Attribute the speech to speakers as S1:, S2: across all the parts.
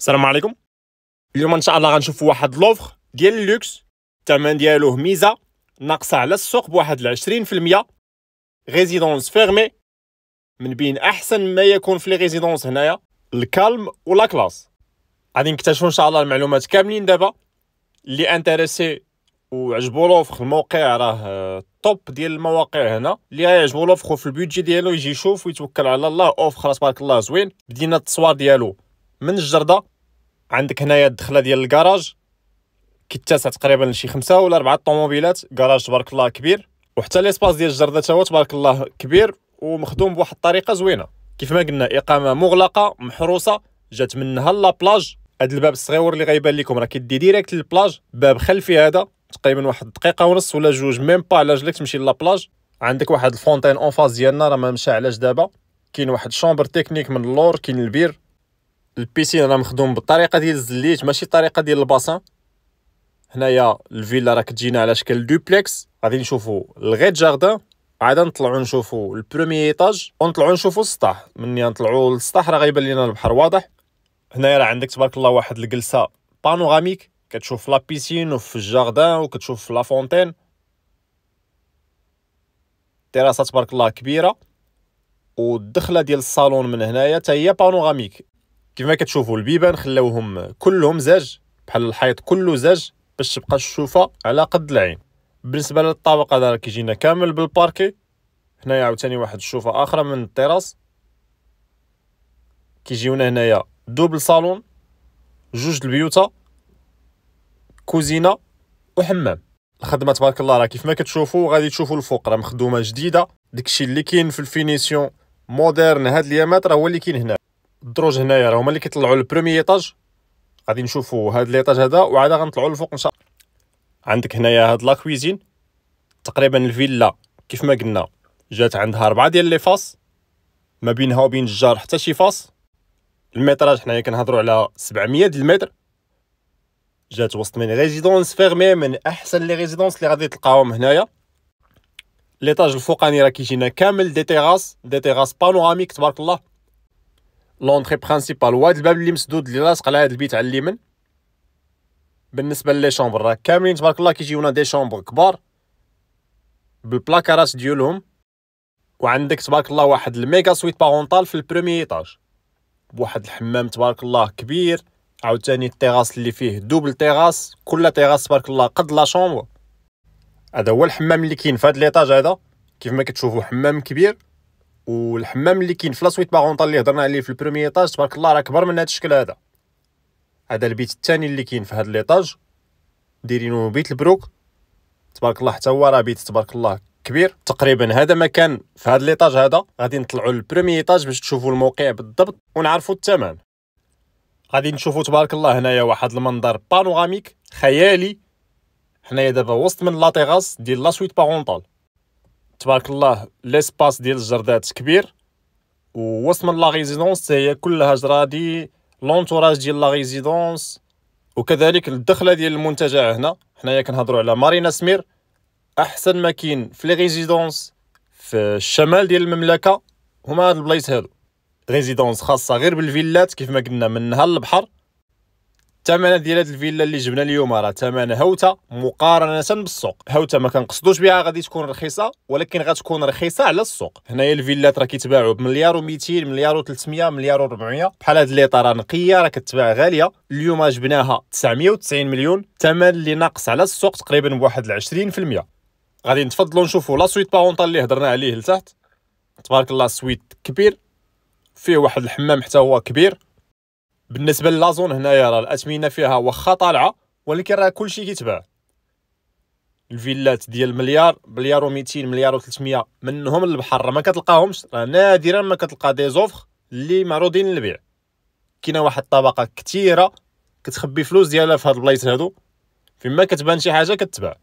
S1: السلام عليكم اليوم ان شاء الله غنشوفوا واحد لوفر ديال اللوكس الثمن ديالوه ميزه ناقصه على السوق بواحد 20% ريزيدونس فيرمي من بين احسن ما يكون في لي ريزيدونس هنايا الكالم ولا كلاس غادي نكتشفوا ان شاء الله المعلومات كاملين دابا اللي انتريسي وعجبو لوفر الموقع راه توب آه، ديال المواقع هنا اللي غيعجبو لوفر في البيدجي ديالو يجي يشوف ويتوكل على الله خلاص بارك الله زوين بدينا التصوير ديالو من الجرده عندك هنايا الدخله ديال الكراج كيتسع تقريبا لشي خمسة ولا أربعة طوموبيلات كراج تبارك الله كبير وحتى ليسباس ديال الجردة هو تبارك الله كبير ومخدوم بواحد الطريقة زوينة كيف ما قلنا إقامة مغلقة محروسة جات منها لابلاج هاد الباب الصغيور اللي غيبان لكم راه كيدي ديريكت للبلاج باب خلفي هذا تقريبا واحد دقيقة ونص ولا جوج ميم با على رجلك تمشي بلاج عندك واحد الفونتين اون فاز ديالنا راه ما مشى علاش دابا كاين واحد شومبر تكنيك من اللور كاين البير البيسين راه مخدوم بالطريقه ديال الزليت ماشي الطريقه ديال الباسان هنايا الفيلا راه كتجينا على شكل دوبلكس غادي نشوفوا الغيت جاردان عاد نطلعوا نشوفوا البروميي ايطاج ونطلعوا نشوفوا السطح مني نطلعوا للسطح راه غيبان لينا البحر واضح هنايا راه عندك تبارك الله واحد الجلسه بانوراميك كتشوف لا بيسين وفي الجاردان وكتشوف لا فونتين تيراسا تبارك الله كبيره والدخله ديال الصالون من هنايا حتى هي بانوراميك ما كتشوفوا البيبان خلاوهم كلهم زاج بحال الحيط كله زاج باش تبقى الشوفه على قد العين بالنسبه للطابق هذا كيجينا كامل بالباركي هنايا عاوتاني واحد الشوفه اخرى من التراس كيجيونا هنايا دوبل صالون جوج البيوتة كوزينه وحمام الخدمه تبارك الله راه كيف ما كتشوفوا غادي تشوفوا الفوق راه مخدومه جديده داكشي اللي كاين في الفينيسيون مودرن هاد اليامات راه هو اللي كاين هنا الدروج هنايا راه هما اللي كيطلعوا للبرومي ايطاج غادي نشوفوا هاد ليطاج هذا وعاد غنطلعوا للفوق ان شاء الله عندك هنايا هاد لاكويزين تقريبا الفيلا كيف ما قلنا جات عندها اربعه ديال لي فاس ما بينها وبين الجار حتى شي فاس المتراج حنايا كنهضروا على 700 د المتر جات وسط من ريزيدونس فيرمي من احسن لي ريزيدونس اللي غادي تلقاهم هنايا ليطاج الفوقاني راه كيجينا كامل دي تيراس دي تيراس بانوراميك تبارك الله لونتري برينسيبال و هاد الباب اللي مسدود اللي لاصق على هاد البيت على اليمين بالنسبه لي شومبر راه كاملين تبارك الله كيجيونا دي شومبر كبار بالبلاكارات ديالهم وعندك تبارك الله واحد الميغا سويت بارونطال في البرومي ايطاج بواحد الحمام تبارك الله كبير عاوتاني التيراس اللي فيه دوبل تيراس كل تيراس تبارك الله قد لا شومبر هذا هو الحمام اللي كاين في هذا ليطاج هذا كيف ما كتشوفوا حمام كبير والحمام اللي كاين في لاسويت بارونطال اللي هضرنا عليه في البرومي ايطاج تبارك الله راه كبر من هذا الشكل هذا هذا البيت الثاني اللي كاين في هذا ليطاج دايرينو بيت البروك تبارك الله حتى هو راه بيت تبارك الله كبير تقريبا هذا مكان في هذا ليطاج هذا غادي نطلعوا للبروميي ايطاج باش تشوفوا الموقع بالضبط ونعرفوا الثمن غادي نشوفوا تبارك الله هنايا واحد المنظر بانوراميك خيالي حنايا دابا وسط من لاطيغاس ديال لاسويت بارونطال تبارك الله ليسباس ديال الجردات كبير ووسط من لا ريزيدونس هي كلها جرادي لونتوراج ديال لا ريزيدونس وكذلك الدخله ديال المنتجع هنا حنايا كنهضروا على مارينا سمير احسن ما كاين في لي ريزيدونس في الشمال ديال المملكه هما هاد البلايص هادو ريزيدونس خاصه غير بالفيلات كيف ما قلنا من نهار البحر الثمن ديال هاد الفيلا اللي جبنا اليوم راه ثمن هوته مقارنه بالسوق هوته ما كنقصدوش بها غادي تكون رخيصه ولكن غتكون رخيصه على السوق هنايا الفيلات راه كيتباعوا بمليار و200 مليار و300 مليار و400 بحال هاد لي طرا نقيه راه كتباع غاليه اليوم جبناها 990 مليون ثمن اللي ناقص على السوق تقريبا بواحد 20% غادي نتفضلوا نشوفوا لا سويت بارونطال اللي هضرنا عليه لتحت تبارك الله سويت كبير فيه واحد الحمام حتى هو كبير بالنسبه للازون هنايا راه الاثمنه فيها واخا طالعه ولكن راه كلشي كيتباع الفيلات ديال مليار مليار و200 مليار و300 منهم للبحر ما كتلقاهمش راه نادرا ما كتلقى دي زوفر اللي معروضين للبيع كاينه واحد الطبقه كثيره كتخبي فلوس ديالها في هاد البلايص هادو فيما كتبان شي حاجه كتباع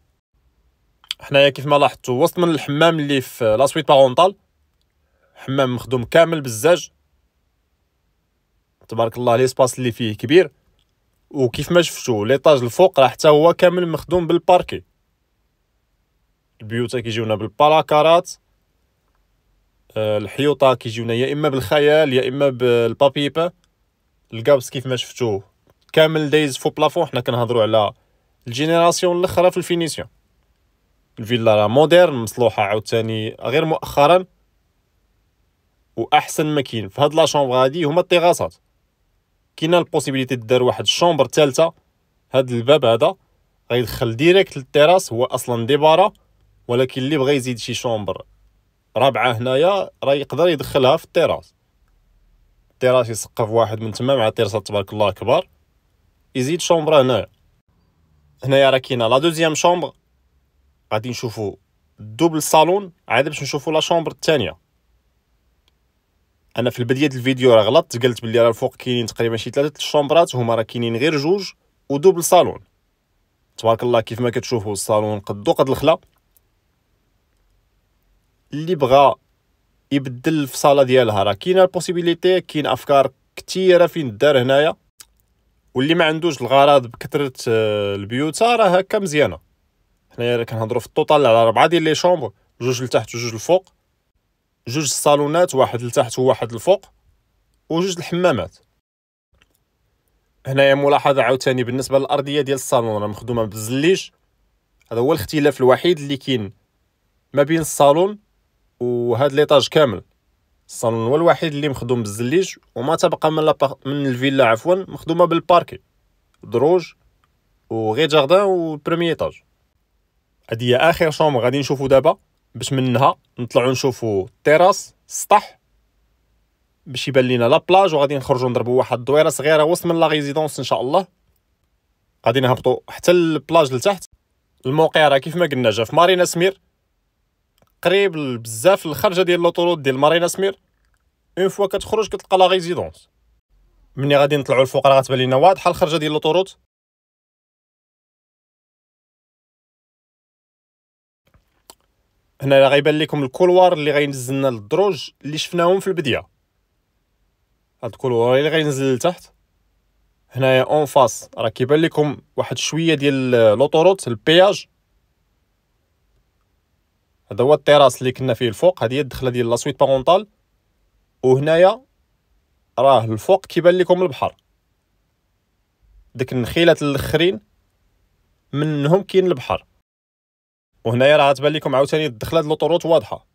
S1: حنايا كيف ما لاحظتوا وسط من الحمام اللي في لاسويت بارونطال حمام مخدوم كامل بالزاج تبارك الله ليسباس اللي فيه كبير وكيف ما شفتوا ليطاج الفوق راه حتى هو كامل مخدوم بالباركي البيوت كيجيونا بالبلاكارات آه، الحيوطه كيجيونا يا اما بالخيال يا اما بالبابيبا الكابس كيف ما شفتو كامل دايز فو بلافون حنا كنهضروا على الجينيراسيون الاخرى في الفينيسيون الفيلا راه موديرن مصلوحه عاوتاني غير مؤخرا واحسن ما كاين في هاد لا شومبر هادي هما الطيغاسات كاينه البوسيبيليتي دار واحد الشومبر ثالثه هاد الباب هذا غيدخل ديريكت للتراس هو اصلا ديبارا ولكن اللي بغى يزيد شي شومبر رابعه هنايا راه يقدر يدخلها في التراس التراس يسقف واحد من تما مع التراس تبارك الله كبار يزيد شومبر هنايا هنايا راه كاينه لا دوزيام شومبر غادي نشوفو دوبل صالون عاد باش نشوفو لا شومبر الثانيه انا في البدايه الفيديو راه غلطت قلت بلي راه الفوق كاينين تقريبا شي ثلاثه الشومبرات هما راه كاينين غير جوج ودوبل صالون تبارك الله كيف ما كتشوفوا الصالون دو قد الخلا اللي بغى يبدل الفصاله ديالها راه كاينه البوسيبيليتي كاين افكار كثيره فين دار هنايا واللي ما عندوش الغراض بكثره آه، البيوت راه هكا مزيانه حنايا كنهضروا في التوتال على ربعه ديال لي شومبر جوج لتحت وجوج لفوق جوج الصالونات واحد لتحت وواحد الفوق وجوج الحمامات هنايا ملاحظه عاوتاني بالنسبه للارضيه ديال الصالون راه مخدومه بالزليج هذا هو الاختلاف الوحيد اللي كاين ما بين الصالون وهذا ليطاج كامل الصالون هو الوحيد اللي مخدوم بالزليج وما تبقى من من الفيلا عفوا مخدومه بالباركي دروج وغير جاردان وبريمي ايطاج هذه هي اخر شوم غادي نشوفو دابا باش منها نطلعوا نشوفوا التيراس السطح باش يبان لينا لا بلاج وغادي نخرجوا نضربوا واحد الدويره صغيره وسط من لا ريزيدونس ان شاء الله غادي نهبطوا حتى البلاج لتحت الموقع راه كيف ما قلنا جا في مارينا سمير قريب بزاف الخرجه ديال لوطوروت ديال مارينا سمير اون فوا كتخرج كتلقى لا ريزيدونس ملي غادي نطلعوا الفوق راه غتبان لينا واضحه الخرجه ديال لوطوروت هنا غيبان لكم الكولوار اللي غينزلنا للدروج اللي شفناهم في البدايه هاد الكولوار اللي غينزل لتحت هنايا اون فاس راه كيبان لكم واحد شويه ديال لوطوروت البياج هذا هو التيراس اللي كنا فيه الفوق هذه هي الدخله ديال لاسويت بارونتال وهنايا راه الفوق كيبان لكم البحر ديك النخيلات الاخرين منهم كاين البحر وهنايا راه تبان لكم عاوتاني الدخله ديال لوطوروت واضحه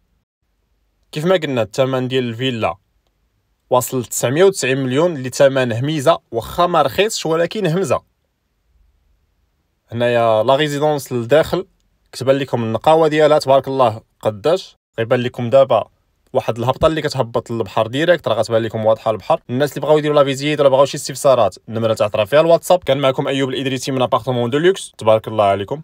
S1: كيف ما قلنا الثمن ديال الفيلا واصل 990 مليون اللي ثمن هميزه واخا ما رخيصش ولكن همزه هنايا لا ريزيدونس للداخل كتبان لكم النقاوه ديالها تبارك الله قداش غيبان لكم دابا واحد الهبطه اللي كتهبط للبحر ديريكت راه غتبان لكم واضحه البحر الناس اللي بغاو يديروا لا فيزيت ولا بغاو شي استفسارات النمره تاع راه فيها الواتساب كان معكم ايوب الادريسي من ابارتمون دو لوكس تبارك الله عليكم